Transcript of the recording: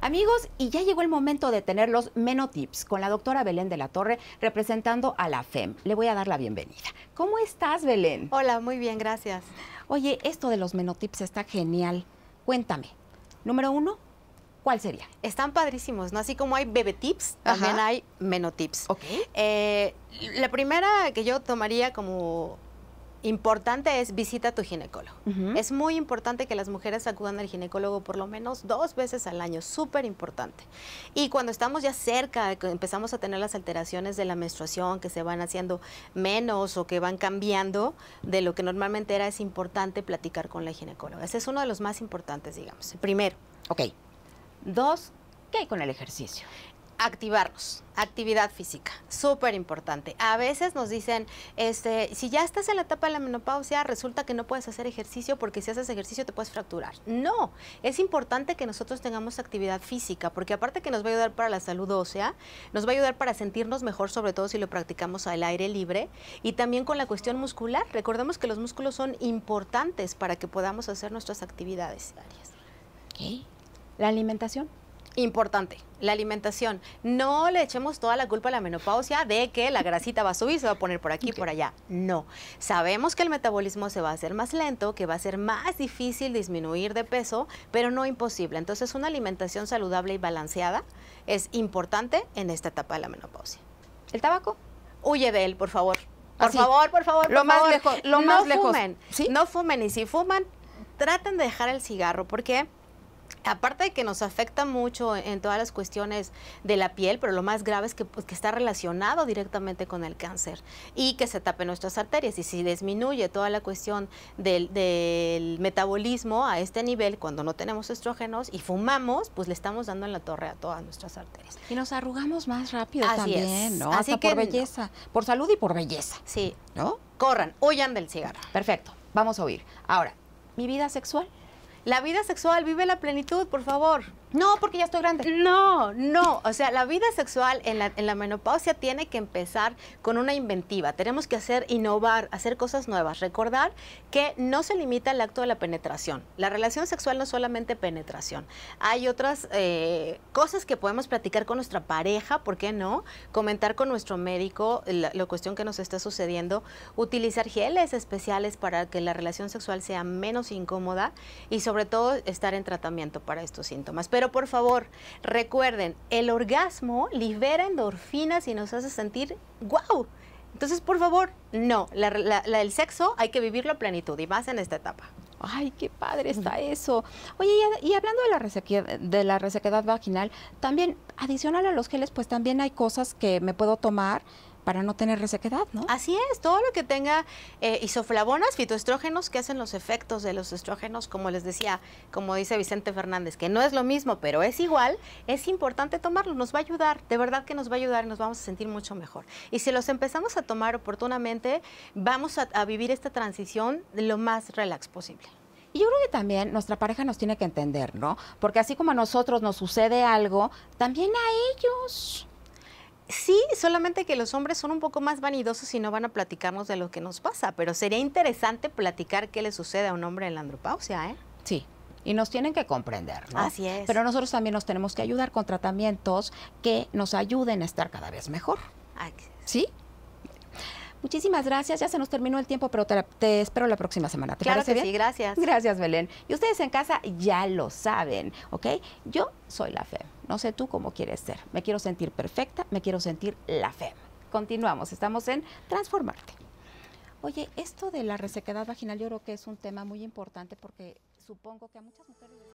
Amigos, y ya llegó el momento de tener los Menotips con la doctora Belén de la Torre representando a la FEM. Le voy a dar la bienvenida. ¿Cómo estás, Belén? Hola, muy bien, gracias. Oye, esto de los Menotips está genial. Cuéntame, número uno, ¿cuál sería? Están padrísimos, ¿no? Así como hay bebé tips, también hay menotips. Ok. Eh, la primera que yo tomaría como importante es visita a tu ginecólogo. Es muy importante que las mujeres acudan al ginecólogo por lo menos dos veces al año, súper importante. Y cuando estamos ya cerca, empezamos a tener las alteraciones de la menstruación, que se van haciendo menos o que van cambiando de lo que normalmente era, es importante platicar con la ginecóloga. Ese es uno de los más importantes, digamos. Primero. Ok. Dos. ¿Qué hay con el ejercicio? activarnos, actividad física, súper importante. A veces nos dicen, este, si ya estás en la etapa de la menopausia, resulta que no puedes hacer ejercicio porque si haces ejercicio te puedes fracturar. No, es importante que nosotros tengamos actividad física, porque aparte que nos va a ayudar para la salud ósea, nos va a ayudar para sentirnos mejor, sobre todo si lo practicamos al aire libre, y también con la cuestión muscular. Recordemos que los músculos son importantes para que podamos hacer nuestras actividades diarias. ¿La alimentación? importante, la alimentación. No le echemos toda la culpa a la menopausia de que la grasita va a subir, se va a poner por aquí, por allá. No. Sabemos que el metabolismo se va a hacer más lento, que va a ser más difícil disminuir de peso, pero no imposible. Entonces, una alimentación saludable y balanceada es importante en esta etapa de la menopausia. ¿El tabaco? Huye de él, por favor. Por favor, por favor, lo más lejos, lo no más lejos. Fumen, No fumen y si fuman, traten de dejar el cigarro porque Aparte de que nos afecta mucho en todas las cuestiones de la piel, pero lo más grave es que, pues, está relacionado directamente con el cáncer y que se tapen nuestras arterias. Y si disminuye toda la cuestión del, metabolismo a este nivel, cuando no tenemos estrógenos y fumamos, pues le estamos dando en la torre a todas nuestras arterias. Y nos arrugamos más rápido también, ¿no? Así que por belleza, por salud y por belleza. Sí. ¿No? Corran, huyan del cigarro. Perfecto, vamos a huir. Ahora, mi vida sexual la vida sexual, vive la plenitud, por favor. No, porque ya estoy grande. No, no. O sea, la vida sexual en la, menopausia tiene que empezar con una inventiva. Tenemos que hacer, innovar, hacer cosas nuevas. Recordar que no se limita al acto de la penetración. La relación sexual no es solamente penetración. Hay otras eh, cosas que podemos platicar con nuestra pareja, ¿por qué no? Comentar con nuestro médico la, cuestión que nos está sucediendo. Utilizar geles especiales para que la relación sexual sea menos incómoda y sobre sobre todo estar en tratamiento para estos síntomas. Pero por favor, recuerden, el orgasmo libera endorfinas y nos hace sentir guau, Entonces, por favor, no, el sexo hay que vivirlo a plenitud y más en esta etapa. Ay, qué padre está eso. Oye, y, hablando de la, resequedad, de la resequedad vaginal, también adicional a los geles, pues también hay cosas que me puedo tomar para no tener resequedad, ¿no? Así es, todo lo que tenga eh, isoflavonas, fitoestrógenos, que hacen los efectos de los estrógenos, como les decía, como dice Vicente Fernández, que no es lo mismo, pero es igual, es importante tomarlo, nos va a ayudar, de verdad que nos va a ayudar y nos vamos a sentir mucho mejor. Y si los empezamos a tomar oportunamente, vamos a, a vivir esta transición lo más relax posible. Y yo creo que también nuestra pareja nos tiene que entender, ¿no? Porque así como a nosotros nos sucede algo, también a ellos solamente que los hombres son un poco más vanidosos y no van a platicarnos de lo que nos pasa, pero sería interesante platicar qué le sucede a un hombre en la andropausia, ¿eh? Sí, y nos tienen que comprender, ¿no? Así es. Pero nosotros también nos tenemos que ayudar con tratamientos que nos ayuden a estar cada vez mejor. ¿Sí? Muchísimas gracias. Ya se nos terminó el tiempo, pero te, espero la próxima semana. claro que sí, gracias. Gracias, Belén. Y ustedes en casa ya lo saben, ¿ok? Yo soy la fe. No sé tú cómo quieres ser. Me quiero sentir perfecta, me quiero sentir la fe. Continuamos, estamos en transformarte. Oye, esto de la resequedad vaginal yo creo que es un tema muy importante porque supongo que a muchas mujeres...